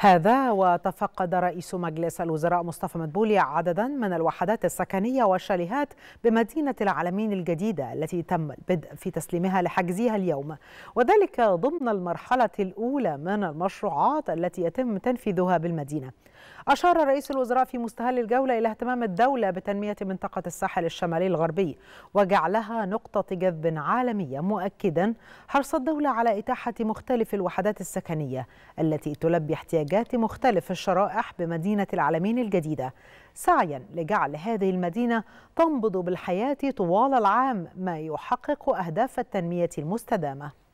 هذا وتفقد رئيس مجلس الوزراء مصطفى مدبولي عددا من الوحدات السكنية والشاليهات بمدينة العالمين الجديدة التي تم البدء في تسليمها لحجزها اليوم وذلك ضمن المرحلة الأولى من المشروعات التي يتم تنفيذها بالمدينة أشار رئيس الوزراء في مستهل الجولة إلى اهتمام الدولة بتنمية منطقة الساحل الشمالي الغربي وجعلها نقطة جذب عالمية مؤكدا حرص الدولة على إتاحة مختلف الوحدات السكنية التي تلبي احتياج منتجات مختلف الشرائح بمدينة العالمين الجديدة سعيا لجعل هذه المدينة تنبض بالحياة طوال العام ما يحقق أهداف التنمية المستدامة